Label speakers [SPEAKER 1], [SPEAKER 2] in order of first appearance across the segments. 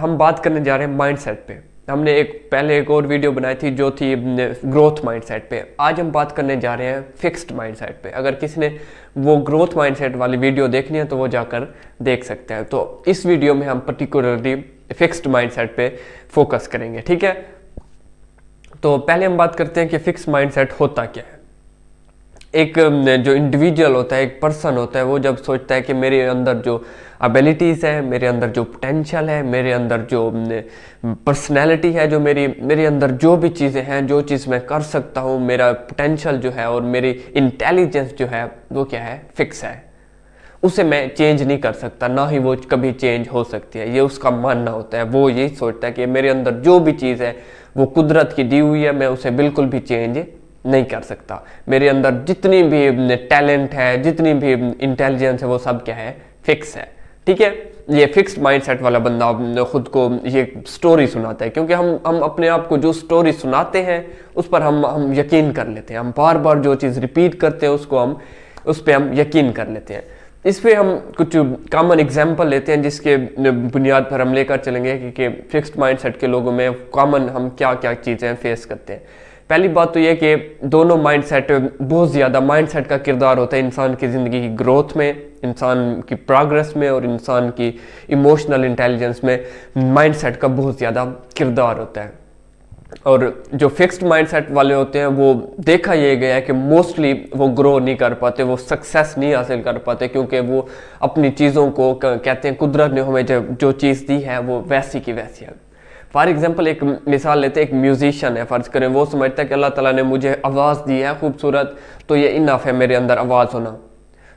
[SPEAKER 1] हम बात करने जा रहे हैं माइंडसेट पे हमने एक पहले एक और वीडियो बनाई थी जो थी ग्रोथ माइंडसेट पे आज हम बात करने जा रहे हैं फिक्स्ड माइंडसेट पे अगर किसी ने वो ग्रोथ माइंडसेट वाली वीडियो देखनी है तो वो जाकर देख सकते हैं तो इस वीडियो में हम पर्टिकुलरली फिक्स्ड माइंडसेट पे फोकस करेंगे ठीक है तो पहले हम बात करते हैं कि फिक्स माइंडसेट होता क्या है एक जो इंडिविजुअल होता है एक पर्सन होता है वो जब सोचता है कि मेरे अंदर जो अबिलिटीज़ है मेरे अंदर जो पोटेंशियल है मेरे अंदर जो पर्सनैलिटी है जो मेरी मेरे अंदर जो भी चीज़ें हैं जो चीज़ मैं कर सकता हूँ मेरा पोटेंशियल जो है और मेरी इंटेलिजेंस जो है वो क्या है फिक्स है उसे मैं चेंज नहीं कर सकता ना ही वो कभी चेंज हो सकती है ये उसका मानना होता है वो यही सोचता है कि मेरे अंदर जो भी चीज़ है वो कुदरत की दी हुई है मैं उसे बिल्कुल भी चेंज नहीं कर सकता मेरे अंदर जितनी भी टैलेंट है जितनी भी इंटेलिजेंस है वो सब क्या है फिक्स है ठीक है ये फिक्स्ड माइंडसेट वाला बंदा खुद को ये स्टोरी सुनाता है क्योंकि हम हम अपने आप को जो स्टोरी सुनाते हैं उस पर हम हम यकीन कर लेते हैं हम बार बार जो चीज़ रिपीट करते हैं उसको हम उस पर हम यकीन कर लेते हैं इस पर हम कुछ कॉमन एग्जाम्पल लेते हैं जिसके बुनियाद पर हम लेकर चलेंगे कि, कि फिक्स्ड माइंडसेट के लोगों में कॉमन हम क्या क्या चीज़ें फेस करते हैं पहली बात तो यह कि दोनों माइंडसेट बहुत ज़्यादा माइंडसेट का किरदार होता है इंसान की ज़िंदगी की ग्रोथ में इंसान की प्रोग्रेस में और इंसान की इमोशनल इंटेलिजेंस में माइंडसेट का बहुत ज़्यादा किरदार होता है और जो फिक्स्ड माइंडसेट वाले होते हैं वो देखा यह गया है कि मोस्टली वो ग्रो नहीं कर पाते वो सक्सेस नहीं हासिल कर पाते क्योंकि वो अपनी चीज़ों को कहते हैं कुदरत ने हमें जो चीज़ दी है वो वैसी की वैसी है फॉर एग्जाम्पल एक मिसाल लेते हैं एक म्यूजिशियन है फ़र्ज़ करें वो समझता है कि अल्लाह ताला ने मुझे आवाज़ दी है खूबसूरत तो ये इनाफ है मेरे अंदर आवाज़ होना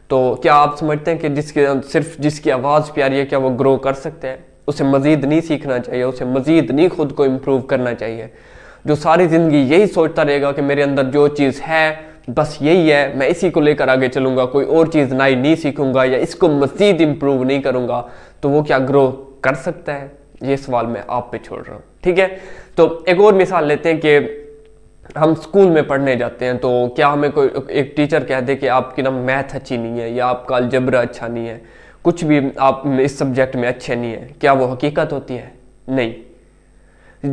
[SPEAKER 1] तो क्या आप समझते हैं कि जिसके अं, सिर्फ जिसकी आवाज़ प्यारी है क्या वो ग्रो कर सकते हैं उसे मज़ीद नहीं सीखना चाहिए उसे मज़ीद नहीं खुद को इम्प्रूव करना चाहिए जो सारी ज़िंदगी यही सोचता रहेगा कि मेरे अंदर जो चीज़ है बस यही है मैं इसी को लेकर आगे चलूँगा कोई और चीज़ नई नहीं सीखूंगा या इसको मज़ीद इम्प्रूव नहीं करूँगा तो वो क्या ग्रो कर सकता है ये सवाल मैं आप पे छोड़ रहा हूँ ठीक है तो एक और मिसाल लेते हैं कि हम स्कूल में पढ़ने जाते हैं तो क्या हमें कोई एक टीचर कह दे कि आपकी ना मैथ अच्छी नहीं है या आपका अलजबरा अच्छा नहीं है कुछ भी आप इस सब्जेक्ट में अच्छे नहीं है क्या वो हकीकत होती है नहीं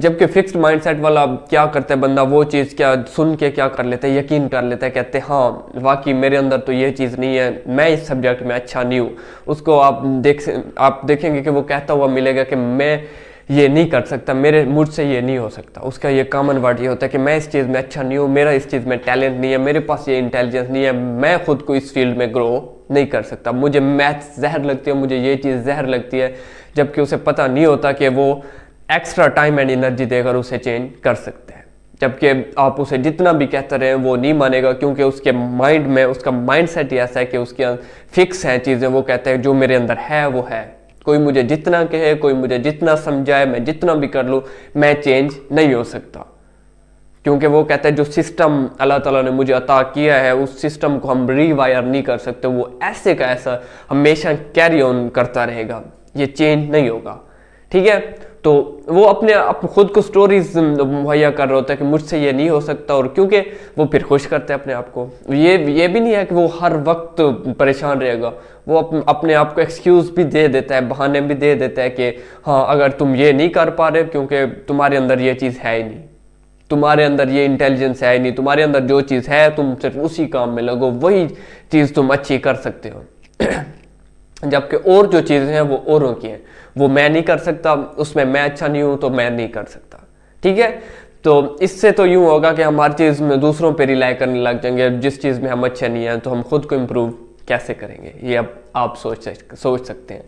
[SPEAKER 1] जबकि फिक्स्ड माइंडसेट वाला क्या करता है बंदा वो चीज़ क्या सुन के क्या कर लेता है यकीन कर लेता है कहते हैं हाँ वाकई मेरे अंदर तो ये चीज़ नहीं है मैं इस सब्जेक्ट में अच्छा नहीं हूँ उसको आप देख आप देखेंगे कि वो कहता हुआ मिलेगा कि मैं ये नहीं कर सकता मेरे मुझसे ये नहीं हो सकता उसका ये कॉमन वर्ड ये होता है कि मैं इस चीज़ में अच्छा नहीं हूँ मेरा इस चीज़ में टैलेंट नहीं है मेरे पास ये इंटेलिजेंस नहीं है मैं खुद को इस फील्ड में ग्रो नहीं कर सकता मुझे मैथ्स जहर लगती है मुझे ये चीज़ जहर लगती है जबकि उसे पता नहीं होता कि वो एक्स्ट्रा टाइम एंड एनर्जी देकर उसे चेंज कर सकते हैं जबकि आप उसे जितना भी कहते रहे वो नहीं मानेगा क्योंकि उसके माइंड में उसका माइंड सेट ऐसा है कि उसके फिक्स हैं चीज़ें वो कहते हैं जो मेरे अंदर है वो है कोई मुझे जितना कहे कोई मुझे जितना समझाए मैं जितना भी कर लूँ मैं चेंज नहीं हो सकता क्योंकि वो कहते हैं जो सिस्टम अल्लाह ताला ने मुझे अता किया है उस सिस्टम को हम रीवायर नहीं कर सकते वो ऐसे का ऐसा हमेशा कैरी ऑन करता रहेगा ये चेंज नहीं होगा ठीक है तो वो अपने अप खुद को स्टोरीज मुहैया कर रहा होता है कि मुझसे ये नहीं हो सकता और क्योंकि वो फिर खुश करते हैं अपने आप को ये ये भी नहीं है कि वो हर वक्त परेशान रहेगा वो अप, अपने आप को एक्सक्यूज़ भी दे देता है बहाने भी दे देता है कि हाँ अगर तुम ये नहीं कर पा रहे क्योंकि तुम्हारे अंदर ये चीज़ है ही नहीं तुम्हारे अंदर ये इंटेलिजेंस है ही नहीं तुम्हारे अंदर जो चीज़ है तुम सिर्फ उसी काम में लगो वही चीज़ तुम अच्छी कर सकते हो जबकि और जो चीज़ें हैं वो औरों की हैं वो मैं नहीं कर सकता उसमें मैं अच्छा नहीं हूँ तो मैं नहीं कर सकता ठीक है तो इससे तो यूँ होगा कि हम हर चीज़ में दूसरों पर रिलाई करने लग जाएंगे जिस चीज़ में हम अच्छे नहीं हैं तो हम खुद को इम्प्रूव कैसे करेंगे ये अब आप सोच सोच सकते हैं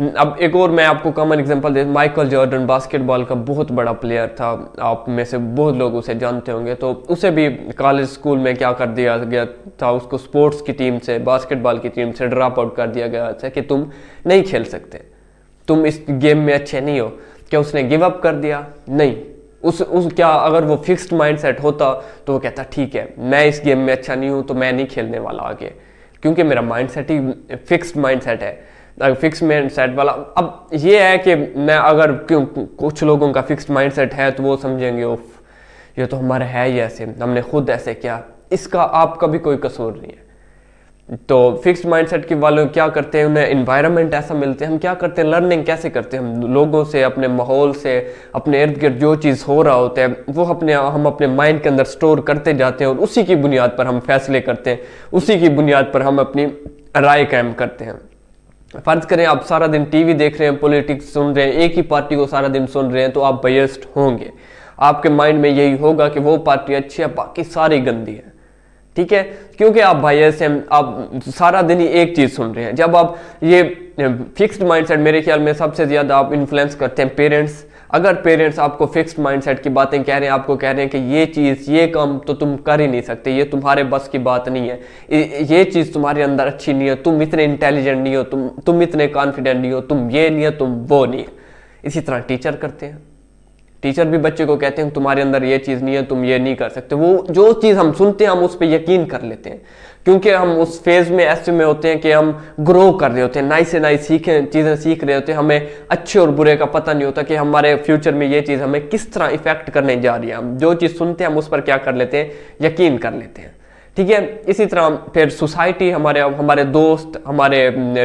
[SPEAKER 1] अब एक और मैं आपको कॉमन एग्जांपल दे माइकल जॉर्डन बास्केटबॉल का बहुत बड़ा प्लेयर था आप में से बहुत लोग उसे जानते होंगे तो उसे भी कॉलेज स्कूल में क्या कर दिया गया था उसको स्पोर्ट्स की टीम से बास्केटबॉल की टीम से ड्रॉप आउट कर दिया गया था कि तुम नहीं खेल सकते तुम इस गेम में अच्छे नहीं हो क्या उसने गिव अप कर दिया नहीं उस उस क्या अगर वो फिक्स्ड माइंडसेट होता तो वो कहता ठीक है मैं इस गेम में अच्छा नहीं हूँ तो मैं नहीं खेलने वाला आगे क्योंकि मेरा माइंडसेट ही फिक्स्ड माइंडसेट है अगर फिक्स माइंड सेट वाला अब ये है कि मैं अगर कुछ लोगों का फिक्स माइंड सेट है तो वो समझेंगे ओफ ये तो हमारा है ही ऐसे हमने खुद ऐसे किया इसका आपका भी कोई कसूर नहीं है तो फिक्स माइंड सेट के वालों क्या करते हैं उन्हें इन्वायरमेंट ऐसा मिलते हैं हम क्या करते हैं लर्निंग कैसे करते हैं हम लोगों से अपने माहौल से अपने इर्द गिर्द जो चीज़ हो रहा होता है वो अपने हम अपने माइंड के अंदर स्टोर करते जाते हैं और उसी की बुनियाद पर हम फैसले करते हैं उसी की बुनियाद पर हम अपनी राय कायम करते हैं फर्ज करें आप सारा दिन टीवी देख रहे हैं पॉलिटिक्स सुन रहे हैं एक ही पार्टी को सारा दिन सुन रहे हैं तो आप बेस्ट होंगे आपके माइंड में यही होगा कि वो पार्टी अच्छी है बाकी सारी गंदी है ठीक है क्योंकि आप भाई ऐसे आप सारा दिन ही एक चीज़ सुन रहे हैं जब आप ये फिक्स्ड माइंडसेट मेरे ख्याल में सबसे ज़्यादा आप इन्फ्लुएंस करते हैं पेरेंट्स अगर पेरेंट्स आपको फिक्स्ड माइंडसेट की बातें कह रहे हैं आपको कह रहे हैं कि ये चीज़ ये काम तो तुम कर ही नहीं सकते ये तुम्हारे बस की बात नहीं है ये चीज़ तुम्हारे अंदर अच्छी नहीं है तुम इतने इंटेलिजेंट नहीं हो तुम तुम इतने कॉन्फिडेंट नहीं हो तुम ये नहीं हो तुम वो नहीं है इसी तरह टीचर करते हैं टीचर भी बच्चे को कहते हैं तुम्हारे अंदर ये चीज़ नहीं है तुम ये नहीं कर सकते वो जो चीज़ हम सुनते हैं हम उस पर यकीन कर लेते हैं क्योंकि हम उस फेज में ऐसे में होते हैं कि हम ग्रो कर रहे होते हैं नई से नई सीखें चीज़ें सीख रहे होते हैं हमें अच्छे और बुरे का पता नहीं होता कि हमारे फ्यूचर में ये चीज़ हमें किस तरह इफेक्ट करने जा रही है हम जो चीज़ सुनते हैं हम उस पर क्या कर लेते हैं यकीन कर लेते हैं ठीक है इसी तरह फिर सोसाइटी हमारे हमारे दोस्त हमारे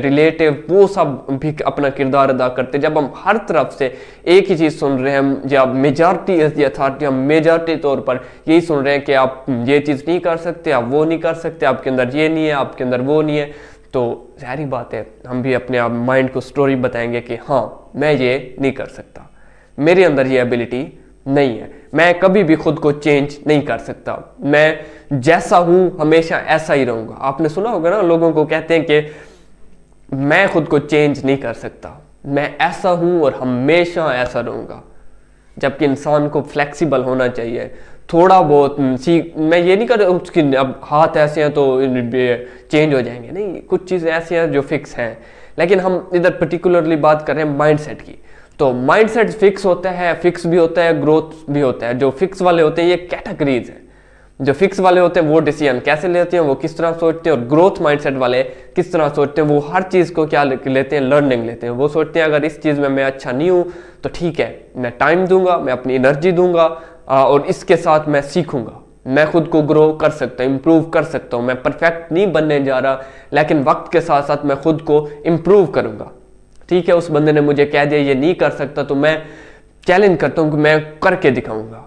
[SPEAKER 1] रिलेटिव हम्म, वो सब भी अपना किरदार अदा करते जब हम हर तरफ से एक ही चीज़ सुन रहे हैं जब मेजॉरिटी अथॉरिटी हम मेजॉरिटी तौर पर यही सुन रहे हैं कि आप हम्म, ये चीज़ नहीं कर सकते आप वो नहीं कर सकते आपके अंदर ये नहीं है आपके अंदर वो नहीं है तो जहरी बात है हम भी अपने आप माइंड को स्टोरी बताएंगे कि हाँ मैं ये नहीं कर सकता मेरे अंदर ये एबिलिटी नहीं है मैं कभी भी खुद को चेंज नहीं कर सकता मैं जैसा हूं हमेशा ऐसा ही रहूंगा आपने सुना होगा ना लोगों को कहते हैं कि मैं खुद को चेंज नहीं कर सकता मैं ऐसा हूं और हमेशा ऐसा रहूंगा जबकि इंसान को फ्लेक्सिबल होना चाहिए थोड़ा बहुत सीख मैं ये नहीं कर उसकी अब हाथ ऐसे हैं तो चेंज हो जाएंगे नहीं कुछ चीज़ें ऐसी हैं जो फिक्स हैं लेकिन हम इधर पर्टिकुलरली बात कर रहे हैं माइंडसेट की तो माइंडसेट फिक्स होता है फिक्स भी होता है ग्रोथ भी होता है जो फिक्स वाले होते हैं ये कैटेगरीज है जो फिक्स वाले होते हैं वो डिसीजन कैसे लेते हैं वो किस तरह सोचते हैं और ग्रोथ माइंडसेट वाले किस तरह सोचते हैं वो हर चीज़ को क्या लेते हैं लर्निंग लेते हैं वो सोचते हैं अगर इस चीज़ में मैं अच्छा नहीं हूँ तो ठीक है मैं टाइम दूंगा मैं अपनी एनर्जी दूंगा और इसके साथ मैं सीखूंगा मैं खुद को ग्रो कर सकता हूँ इम्प्रूव कर सकता हूँ मैं परफेक्ट नहीं बनने जा रहा लेकिन वक्त के साथ साथ मैं खुद को इम्प्रूव करूँगा ठीक है उस बंदे ने मुझे कह दिया ये नहीं कर सकता तो मैं चैलेंज करता हूँ कि मैं करके दिखाऊंगा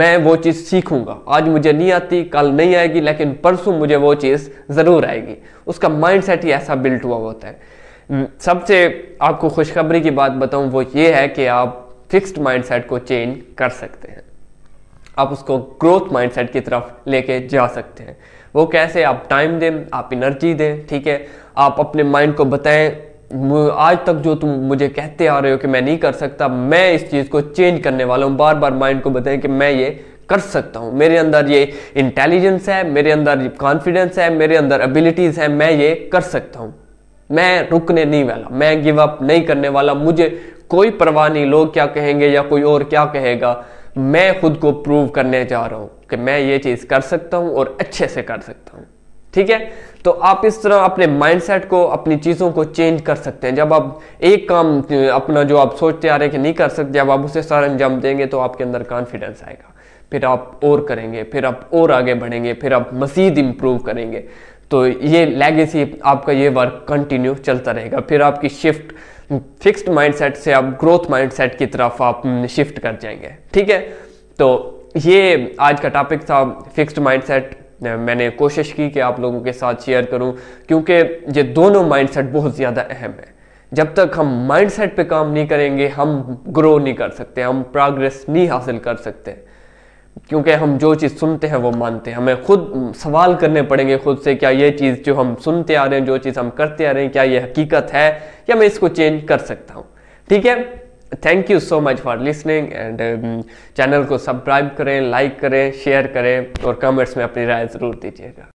[SPEAKER 1] मैं वो चीज़ सीखूंगा आज मुझे नहीं आती कल नहीं आएगी लेकिन परसों मुझे वो चीज़ ज़रूर आएगी उसका माइंडसेट ही ऐसा बिल्ट हुआ होता है सबसे आपको खुशखबरी की बात बताऊं वो ये है कि आप फिक्स्ड माइंडसेट को चेंज कर सकते हैं आप उसको ग्रोथ माइंडसेट की तरफ लेके जा सकते हैं वो कैसे आप टाइम दें आप इनर्जी दें ठीक है आप अपने माइंड को बताएं आज तक जो तुम मुझे कहते आ रहे हो कि मैं नहीं कर सकता मैं इस चीज़ को चेंज करने वाला हूँ बार बार माइंड को बताएं कि मैं ये कर सकता हूँ मेरे अंदर ये इंटेलिजेंस है मेरे अंदर कॉन्फिडेंस है मेरे अंदर एबिलिटीज़ है मैं ये कर सकता हूँ मैं रुकने नहीं वाला मैं गिव अप नहीं करने वाला मुझे कोई परवाह नहीं लोग क्या कहेंगे या कोई और क्या कहेगा मैं खुद को प्रूव करने जा रहा हूँ कि मैं ये चीज़ कर सकता हूँ और अच्छे से कर सकता हूँ ठीक है तो आप इस तरह अपने माइंडसेट को अपनी चीज़ों को चेंज कर सकते हैं जब आप एक काम अपना जो आप सोचते आ रहे हैं कि नहीं कर सकते जब आप उसे सर अंजाम देंगे तो आपके अंदर कॉन्फिडेंस आएगा फिर आप और करेंगे फिर आप और आगे बढ़ेंगे फिर आप मज़ीद इम्प्रूव करेंगे तो ये लेगेसी आपका ये वर्क कंटिन्यू चलता रहेगा फिर आपकी शिफ्ट फिक्स्ड माइंडसेट से आप ग्रोथ माइंडसेट की तरफ आप शिफ्ट कर जाएंगे ठीक है तो ये आज का टॉपिक था फिक्स्ड माइंडसेट मैंने कोशिश की कि आप लोगों के साथ शेयर करूं क्योंकि ये दोनों माइंडसेट बहुत ज़्यादा अहम है जब तक हम माइंडसेट पे काम नहीं करेंगे हम ग्रो नहीं कर सकते हम प्रोग्रेस नहीं हासिल कर सकते क्योंकि हम जो चीज़ सुनते हैं वो मानते हैं हमें खुद सवाल करने पड़ेंगे खुद से क्या ये चीज़ जो हम सुनते आ रहे हैं जो चीज़ हम करते आ रहे हैं क्या ये हकीकत है या मैं इसको चेंज कर सकता हूँ ठीक है thank you so much for listening and channel को सब्सक्राइब करें लाइक करें शेयर करें और कमेंट्स में अपनी राय ज़रूर दीजिएगा